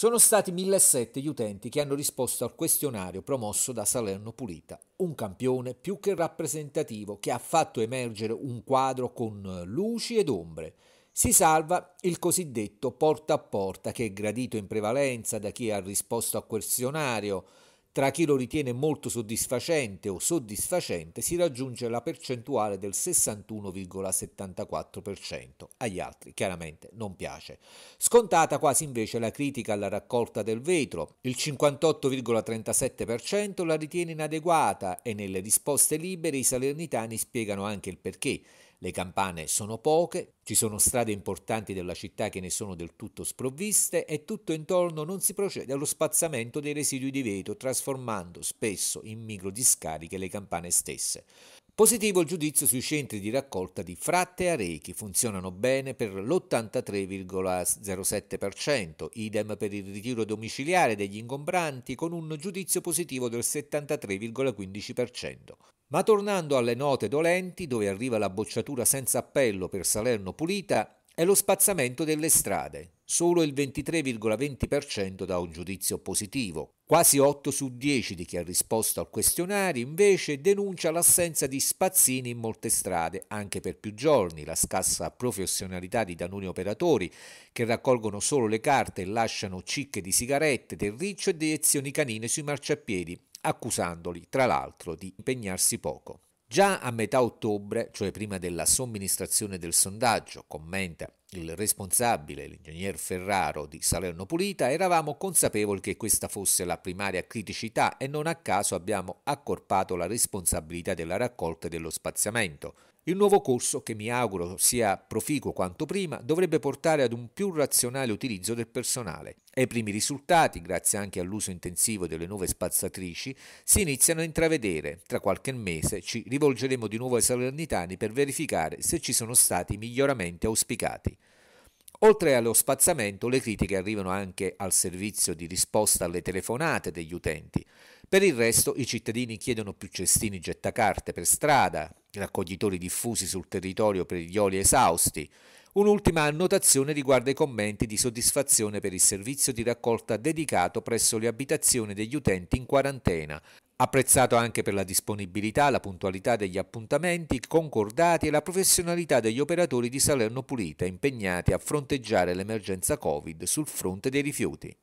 Sono stati 1.700 gli utenti che hanno risposto al questionario promosso da Salerno Pulita, un campione più che rappresentativo che ha fatto emergere un quadro con luci ed ombre. Si salva il cosiddetto porta a porta che è gradito in prevalenza da chi ha risposto al questionario, tra chi lo ritiene molto soddisfacente o soddisfacente si raggiunge la percentuale del 61,74%, agli altri chiaramente non piace. Scontata quasi invece la critica alla raccolta del vetro, il 58,37% la ritiene inadeguata e nelle risposte libere i salernitani spiegano anche il perché. Le campane sono poche, ci sono strade importanti della città che ne sono del tutto sprovviste e tutto intorno non si procede allo spazzamento dei residui di vetro, trasformando spesso in microdiscariche le campane stesse. Positivo il giudizio sui centri di raccolta di Fratte e Arechi, funzionano bene per l'83,07%, idem per il ritiro domiciliare degli ingombranti con un giudizio positivo del 73,15%. Ma tornando alle note dolenti, dove arriva la bocciatura senza appello per Salerno Pulita, è lo spazzamento delle strade, solo il 23,20% da un giudizio positivo. Quasi 8 su 10 di chi ha risposto al questionario invece denuncia l'assenza di spazzini in molte strade, anche per più giorni, la scarsa professionalità di taluni operatori che raccolgono solo le carte e lasciano cicche di sigarette, del riccio e deiezioni canine sui marciapiedi, accusandoli tra l'altro di impegnarsi poco. Già a metà ottobre, cioè prima della somministrazione del sondaggio, commenta il responsabile, l'ingegner Ferraro di Salerno Pulita, eravamo consapevoli che questa fosse la primaria criticità e non a caso abbiamo accorpato la responsabilità della raccolta e dello spaziamento. Il nuovo corso, che mi auguro sia proficuo quanto prima, dovrebbe portare ad un più razionale utilizzo del personale. E i primi risultati, grazie anche all'uso intensivo delle nuove spazzatrici, si iniziano a intravedere. Tra qualche mese ci rivolgeremo di nuovo ai salernitani per verificare se ci sono stati miglioramenti auspicati. Oltre allo spazzamento, le critiche arrivano anche al servizio di risposta alle telefonate degli utenti. Per il resto, i cittadini chiedono più cestini gettacarte per strada, raccoglitori diffusi sul territorio per gli oli esausti. Un'ultima annotazione riguarda i commenti di soddisfazione per il servizio di raccolta dedicato presso le abitazioni degli utenti in quarantena, Apprezzato anche per la disponibilità, la puntualità degli appuntamenti concordati e la professionalità degli operatori di Salerno Pulita impegnati a fronteggiare l'emergenza Covid sul fronte dei rifiuti.